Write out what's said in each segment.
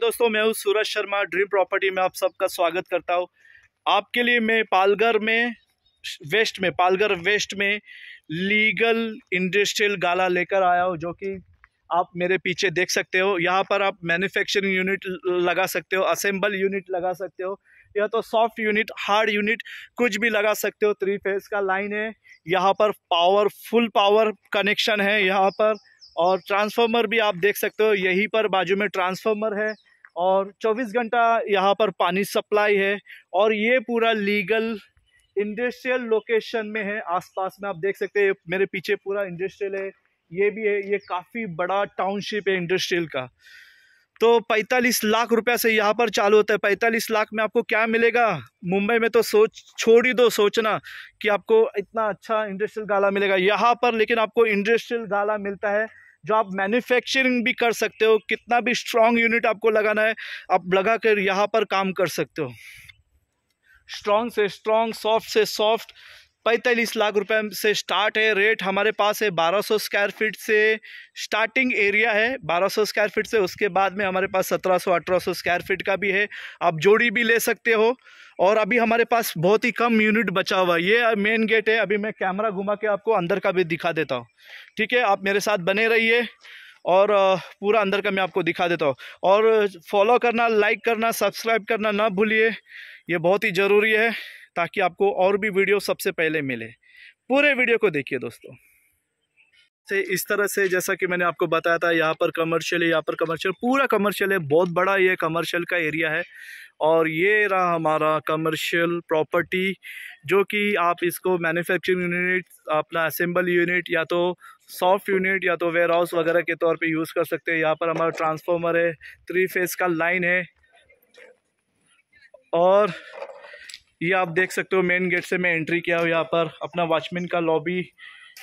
दोस्तों मैं हूँ सूरज शर्मा ड्रीम प्रॉपर्टी में आप सबका स्वागत करता हूँ आपके लिए मैं पालघर में वेस्ट में पालघर वेस्ट में लीगल इंडस्ट्रियल गाला लेकर आया हूँ जो कि आप मेरे पीछे देख सकते हो यहाँ पर आप मैन्युफैक्चरिंग यूनिट लगा सकते हो असेंबल यूनिट लगा सकते हो या तो सॉफ्ट यूनिट हार्ड यूनिट कुछ भी लगा सकते हो थ्री फेज का लाइन है यहाँ पर पावर फुल पावर कनेक्शन है यहाँ पर और ट्रांसफार्मर भी आप देख सकते हो यहीं पर बाजू में ट्रांसफार्मर है और 24 घंटा यहाँ पर पानी सप्लाई है और ये पूरा लीगल इंडस्ट्रियल लोकेशन में है आसपास में आप देख सकते हैं मेरे पीछे पूरा इंडस्ट्रियल है ये भी है ये काफ़ी बड़ा टाउनशिप है इंडस्ट्रियल का तो 45 लाख रुपया से यहाँ पर चालू होता है 45 लाख में आपको क्या मिलेगा मुंबई में तो सोच छोड़ ही दो सोचना कि आपको इतना अच्छा इंडस्ट्रियल गाला मिलेगा यहाँ पर लेकिन आपको इंडस्ट्रियल गाला मिलता है जो आप मैन्युफैक्चरिंग भी कर सकते हो कितना भी स्ट्रांग यूनिट आपको लगाना है आप लगा कर यहाँ पर काम कर सकते हो स्ट्रांग से स्ट्रांग सॉफ्ट से सॉफ्ट पैंतालीस लाख रुपए से स्टार्ट है रेट हमारे पास है बारह सौ स्क्वायर फीट से स्टार्टिंग एरिया है बारह सौ स्क्वायर फीट से उसके बाद में हमारे पास सत्रह सौ अठारह सौ स्क्वायर फीट का भी है आप जोड़ी भी ले सकते हो और अभी हमारे पास बहुत ही कम यूनिट बचा हुआ ये मेन गेट है अभी मैं कैमरा घुमा के आपको अंदर का भी दिखा देता हूँ ठीक है आप मेरे साथ बने रहिए और पूरा अंदर का मैं आपको दिखा देता हूँ और फॉलो करना लाइक करना सब्सक्राइब करना ना भूलिए ये बहुत ही ज़रूरी है ताकि आपको और भी वीडियो सबसे पहले मिले पूरे वीडियो को देखिए दोस्तों से इस तरह से जैसा कि मैंने आपको बताया था यहाँ पर कमर्शियल है यहाँ पर कमर्शियल पूरा कमर्शियल है बहुत बड़ा ये कमर्शियल का एरिया है और ये रहा हमारा कमर्शियल प्रॉपर्टी जो कि आप इसको मैन्युफैक्चरिंग यूनिट अपना असेंबल यूनिट या तो सॉफ्ट यूनिट या तो वेयर हाउस वगैरह के तौर पे यूज़ कर सकते हैं यहाँ पर हमारा ट्रांसफॉर्मर है थ्री फेस का लाइन है और ये आप देख सकते हो मेन गेट से मैं एंट्री किया हूँ यहाँ पर अपना वॉचमैन का लॉबी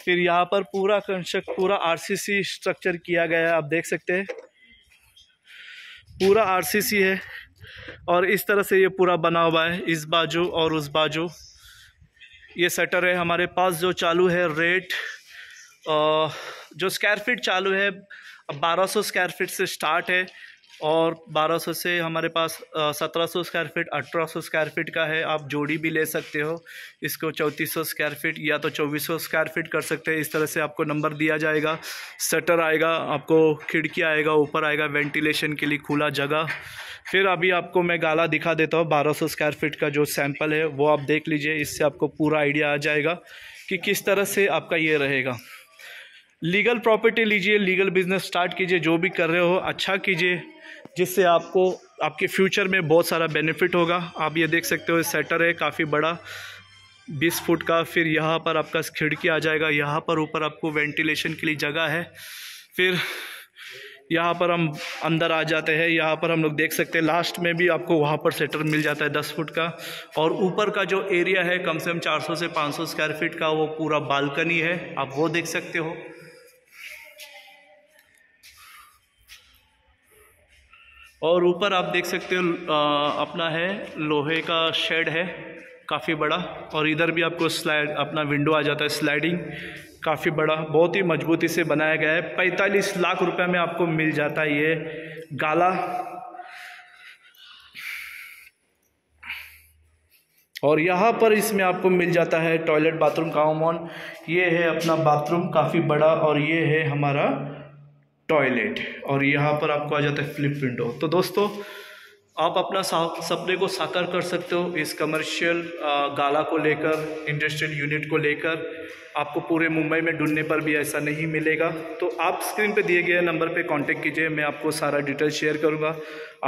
फिर यहाँ पर पूरा कंस्ट्रक्ट पूरा आरसीसी स्ट्रक्चर किया गया है आप देख सकते हैं पूरा आरसीसी है और इस तरह से ये पूरा बना हुआ है इस बाजू और उस बाजू ये सटर है हमारे पास जो चालू है रेट जो स्क्वायर फीट चालू है बारह सौ स्क्वायर फीट से स्टार्ट है और 1200 से हमारे पास 1700 स्क्वायर फीट 1800 स्क्वायर फीट का है आप जोड़ी भी ले सकते हो इसको 3400 स्क्वायर फीट या तो 2400 स्क्वायर फीट कर सकते हैं इस तरह से आपको नंबर दिया जाएगा शटर आएगा आपको खिड़की आएगा ऊपर आएगा वेंटिलेशन के लिए खुला जगह फिर अभी आपको मैं गाला दिखा देता हूँ बारह स्क्वायर फिट का जो सैम्पल है वो आप देख लीजिए इससे आपको पूरा आइडिया आ जाएगा कि किस तरह से आपका ये रहेगा लीगल प्रॉपर्टी लीजिए लीगल बिजनेस स्टार्ट कीजिए जो भी कर रहे हो अच्छा कीजिए जिससे आपको आपके फ्यूचर में बहुत सारा बेनिफिट होगा आप ये देख सकते हो सेटर है काफ़ी बड़ा बीस फुट का फिर यहाँ पर आपका खिड़की आ जाएगा यहाँ पर ऊपर आपको वेंटिलेशन के लिए जगह है फिर यहाँ पर हम अंदर आ जाते हैं यहाँ पर हम लोग देख सकते हैं लास्ट में भी आपको वहाँ पर सेटर मिल जाता है दस फुट का और ऊपर का जो एरिया है कम से कम 400 से 500 स्क्वायर फीट का वो पूरा बालकनी है आप वो देख सकते हो और ऊपर आप देख सकते हो अपना है लोहे का शेड है काफ़ी बड़ा और इधर भी आपको स्लाइड अपना विंडो आ जाता है स्लाइडिंग काफ़ी बड़ा बहुत ही मजबूती से बनाया गया है पैंतालीस लाख रुपए में आपको मिल जाता है ये गाला और यहाँ पर इसमें आपको मिल जाता है टॉयलेट बाथरूम कामोन ये है अपना बाथरूम काफ़ी बड़ा और ये है हमारा टॉयलेट और यहाँ पर आपको आ जाता है फ्लिप विंडो तो दोस्तों आप अपना सपने को साकार कर सकते हो इस कमर्शियल गाला को लेकर इंडस्ट्रियल यूनिट को लेकर आपको पूरे मुंबई में ढूंढने पर भी ऐसा नहीं मिलेगा तो आप स्क्रीन पे दिए गए नंबर पे कांटेक्ट कीजिए मैं आपको सारा डिटेल शेयर करूँगा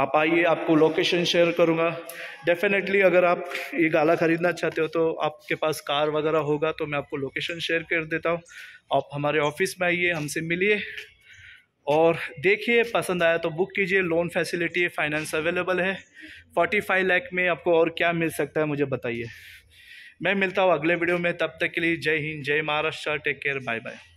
आप आइए आपको लोकेशन शेयर करूँगा डेफिनेटली अगर आप ये गाला ख़रीदना चाहते हो तो आपके पास कार वगैरह होगा तो मैं आपको लोकेशन शेयर कर देता हूँ आप हमारे ऑफिस में आइए हमसे मिलिए और देखिए पसंद आया तो बुक कीजिए लोन फैसिलिटी फाइनेंस अवेलेबल है फोर्टी फाइव लैख में आपको और क्या मिल सकता है मुझे बताइए मैं मिलता हूँ अगले वीडियो में तब तक के लिए Jai Hind Jai Maharashtra take care bye bye